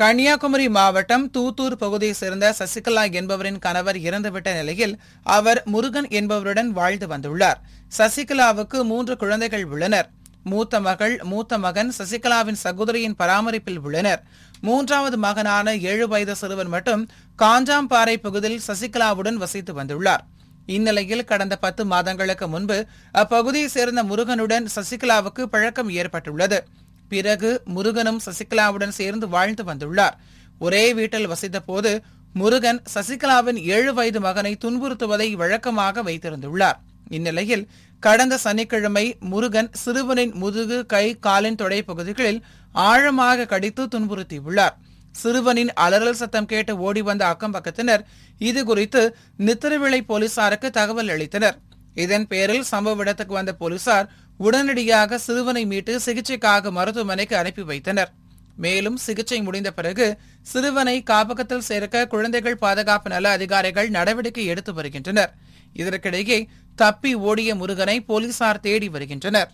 கன்னியாகுமரி மாவட்டம் தூத்தூர் பகுதியை சேர்ந்த சசிகலா என்பவரின் கணவர் இறந்துவிட்ட நிலையில் அவர் முருகன் என்பவருடன் வாழ்ந்து வந்துள்ளார் சசிகலாவுக்கு மூன்று குழந்தைகள் உள்ளனர் மூத்த மகள் மூத்த மகன் சசிகலாவின் சகோதரியின் பராமரிப்பில் உள்ளனர் மூன்றாவது மகனான ஏழு வயது சிறுவன் மட்டும் காஞ்சாம்பாறை பகுதியில் சசிகலாவுடன் வசித்து வந்துள்ளார் இந்நிலையில் கடந்த பத்து மாதங்களுக்கு முன்பு அப்பகுதியை சேர்ந்த முருகனுடன் சசிகலாவுக்கு பழக்கம் ஏற்பட்டுள்ளது பிறகு முருகனும் சசிகலாவுடன் சேர்ந்து வாழ்ந்து வந்துள்ளார் ஒரே வீட்டில் வசித்த போது முருகன் சசிகலாவின் ஏழு வயது மகனை துன்புறுத்துவதை வழக்கமாக வைத்திருந்துள்ளார் இந்நிலையில் கடந்த சனிக்கிழமை முருகன் சிறுவனின் முதுகு கை காலின் தொடை பகுதிகளில் ஆழமாக கடித்து துன்புறுத்தியுள்ளார் சிறுவனின் அலறல் சத்தம் கேட்டு ஓடி வந்த இதுகுறித்து இது குறித்து நித்திரவிளை போலீசாருக்கு தகவல் அளித்தனர் இதன் பேரில் சம்பவ இடத்துக்கு வந்த போலீசார் உடனடியாக சிறுவனை மீட்டு சிகிச்சைக்காக மருத்துவமனைக்கு அனுப்பி வைத்தனர் மேலும் சிகிச்சை முடிந்த பிறகு சிறுவனை காப்பகத்தில் சேர்க்க குழந்தைகள் பாதுகாப்பு நல அதிகாரிகள் நடவடிக்கை எடுத்து வருகின்றனர் இதற்கிடையே தப்பி ஓடிய முருகனை போலீசார் தேடி வருகின்றனர்